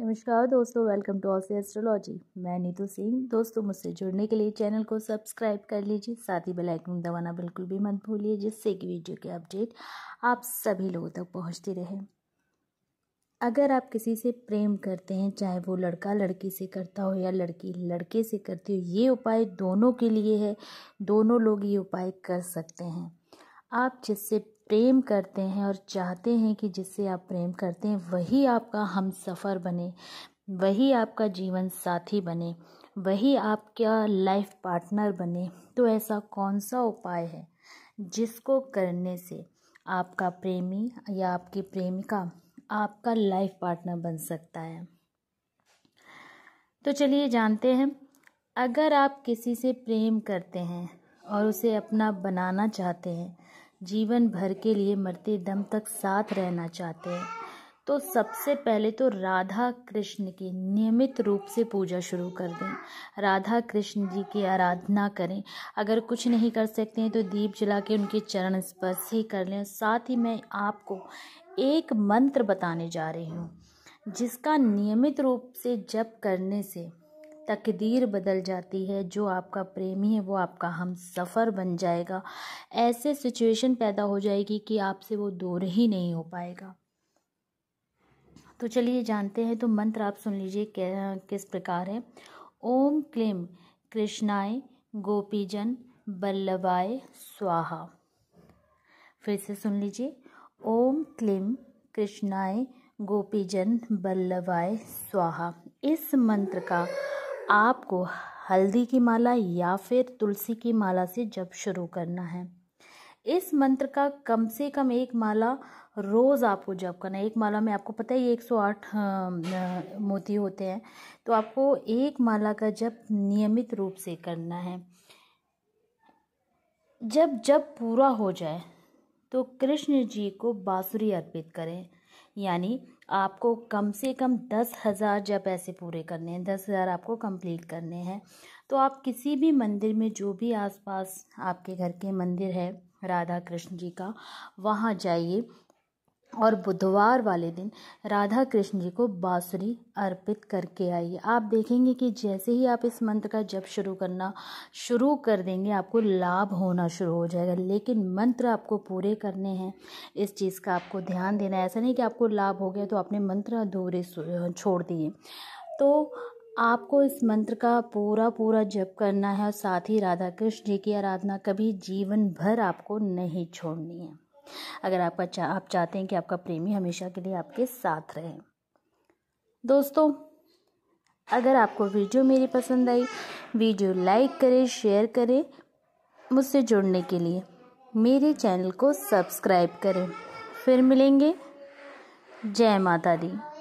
नमस्कार दोस्तों welcome to से एस्ट्रोलॉजी मैं नीतू सिंह दोस्तों मुझसे जुड़ने के लिए चैनल को सब्सक्राइब कर लीजिए साथ ही बेल आइकन दबाना बिल्कुल भी मत भूलिए जिससे कि वीडियो के अपडेट आप सभी लोगों तक पहुंचती रहे अगर आप किसी से प्रेम करते हैं चाहे वो लड़का लड़की से करता हो या लड़की लड़के से करती हो ये उपाय दोनों के लिए है दोनों लोग ये उपाय कर सकते हैं आप जिससे प्रेम करते हैं और चाहते हैं कि जिससे आप प्रेम करते हैं वही आपका हम सफ़र बने वही आपका जीवन साथी बने वही आपका लाइफ पार्टनर बने तो ऐसा कौन सा उपाय है जिसको करने से आपका प्रेमी या आपकी प्रेमिका आपका लाइफ पार्टनर बन सकता है तो चलिए जानते हैं अगर आप किसी से प्रेम करते हैं और उसे अपना बनाना चाहते हैं जीवन भर के लिए मरते दम तक साथ रहना चाहते हैं तो सबसे पहले तो राधा कृष्ण की नियमित रूप से पूजा शुरू कर दें राधा कृष्ण जी की आराधना करें अगर कुछ नहीं कर सकते हैं तो दीप जला के उनके चरण स्पर्श ही कर लें साथ ही मैं आपको एक मंत्र बताने जा रही हूँ जिसका नियमित रूप से जप करने से तकदीर बदल जाती है जो आपका प्रेमी है वो आपका हम सफ़र बन जाएगा ऐसे सिचुएशन पैदा हो जाएगी कि आपसे वो दूर ही नहीं हो पाएगा तो चलिए जानते हैं तो मंत्र आप सुन लीजिए किस प्रकार है ओम क्लीम कृष्णाय गोपीजन बल्लभाय स्वाहा फिर से सुन लीजिए ओम क्लीम कृष्णाय गोपीजन बल्लभाय स्वाहा इस मंत्र का आपको हल्दी की माला या फिर तुलसी की माला से जब शुरू करना है इस मंत्र का कम से कम एक माला रोज़ आपको जब करना है एक माला में आपको पता ही 108 मोती होते हैं तो आपको एक माला का जब नियमित रूप से करना है जब जब पूरा हो जाए तो कृष्ण जी को बाँसुरी अर्पित करें यानी आपको कम से कम दस हज़ार जब ऐसे पूरे करने हैं दस हज़ार आपको कंप्लीट करने हैं तो आप किसी भी मंदिर में जो भी आसपास आपके घर के मंदिर है राधा कृष्ण जी का वहाँ जाइए और बुधवार वाले दिन राधा कृष्ण जी को बाँसुरी अर्पित करके आइए आप देखेंगे कि जैसे ही आप इस मंत्र का जप शुरू करना शुरू कर देंगे आपको लाभ होना शुरू हो जाएगा लेकिन मंत्र आपको पूरे करने हैं इस चीज़ का आपको ध्यान देना है ऐसा नहीं कि आपको लाभ हो गया तो आपने मंत्र अधूरे छोड़ दिए तो आपको इस मंत्र का पूरा पूरा जप करना है और साथ ही राधा कृष्ण जी की आराधना कभी जीवन भर आपको नहीं छोड़नी है अगर आपका चा, आप चाहते हैं कि आपका प्रेमी हमेशा के लिए आपके साथ रहे दोस्तों अगर आपको वीडियो मेरी पसंद आई वीडियो लाइक करें शेयर करें मुझसे जुड़ने के लिए मेरे चैनल को सब्सक्राइब करें फिर मिलेंगे जय माता दी